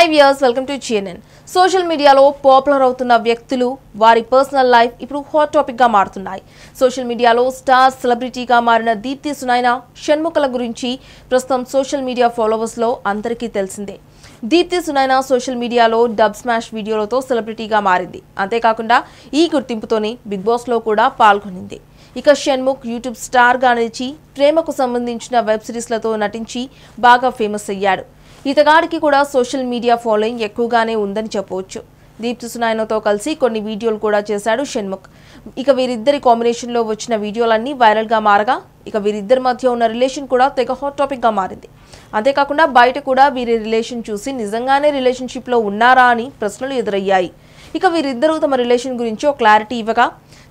high viewers welcome to GNN social మీడియాలో popular అవుతున్న వ్యక్తులు వారి పర్సనల్ లైఫ్ ఇప్పుడు హాట్ టాపిక్గా మారుతున్నాయి సోషల్ మీడియాలో స్టార్ సెలబ్రిటీగా మారిన దీప్తి సునాయన షణ్ముఖల గురించి ప్రస్తుతం సోషల్ మీడియా ఫాలోవర్స్లో అందరికీ తెలిసిందే దీప్తి సునైనా సోషల్ మీడియాలో డబ్ స్మాష్ వీడియోలతో సెలబ్రిటీగా మారింది అంతేకాకుండా ఈ గుర్తింపుతోనే బిగ్ బాస్లో కూడా పాల్గొనింది ఇక షణ్ముఖ్ యూట్యూబ్ స్టార్గా నిలిచి ప్రేమకు సంబంధించిన వెబ్ సిరీస్లతో నటించి బాగా ఫేమస్ అయ్యాడు ఇతగాడికి కూడా సోషల్ మీడియా ఫాలోయింగ్ ఎక్కువగానే ఉందని చెప్పవచ్చు దీప్తి సునాయనతో కలిసి కొన్ని వీడియోలు కూడా చేశాడు షణ్ముఖ్ ఇక వీరిద్దరి కాంబినేషన్లో వచ్చిన వీడియోలన్నీ వైరల్గా మారగా ఇక వీరిద్దరి మధ్య ఉన్న రిలేషన్ కూడా తెగ హాట్ టాపిక్గా మారింది అంతేకాకుండా బయట కూడా వీరి రిలేషన్ చూసి నిజంగానే రిలేషన్షిప్లో ఉన్నారా అని ప్రశ్నలు ఎదురయ్యాయి ఇక వీరిద్దరూ తమ రిలేషన్ గురించి ఒక క్లారిటీ ఇవ్వగా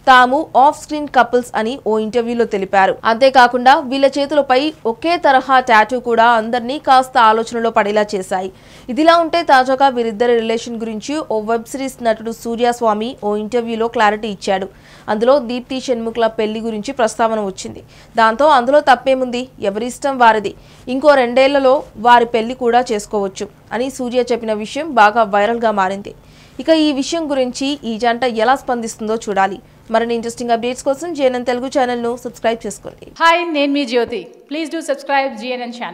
తాము ఆఫ్ స్క్రీన్ కపుల్స్ అని ఓ ఇంటర్వ్యూలో తెలిపారు అంతేకాకుండా వీళ్ళ చేతులపై ఒకే తరహా టాటూ కూడా అందరినీ కాస్త ఆలోచనలో పడేలా చేశాయి ఇదిలా ఉంటే తాజాగా వీరిద్దరి రిలేషన్ గురించి ఓ వెబ్ సిరీస్ నటుడు సూర్యస్వామి ఓ ఇంటర్వ్యూలో క్లారిటీ ఇచ్చాడు అందులో దీప్తి షణ్ముఖుల పెళ్లి గురించి ప్రస్తావన వచ్చింది దాంతో అందులో తప్పేముంది ఎవరిష్టం వారిది ఇంకో రెండేళ్లలో వారి పెళ్లి కూడా చేసుకోవచ్చు అని సూర్య చెప్పిన విషయం బాగా వైరల్గా మారింది ఇక ఈ విషయం గురించి ఈ జంట ఎలా స్పందిస్తుందో చూడాలి మరిన్ని ఇంట్రెస్టింగ్ అప్డేట్స్ కోసం జిఎన్ఎన్ తెలుగు ను సబ్స్క్రైబ్ చేసుకోండి హాయ్ నేను మీ Jyothi please do subscribe GNN channel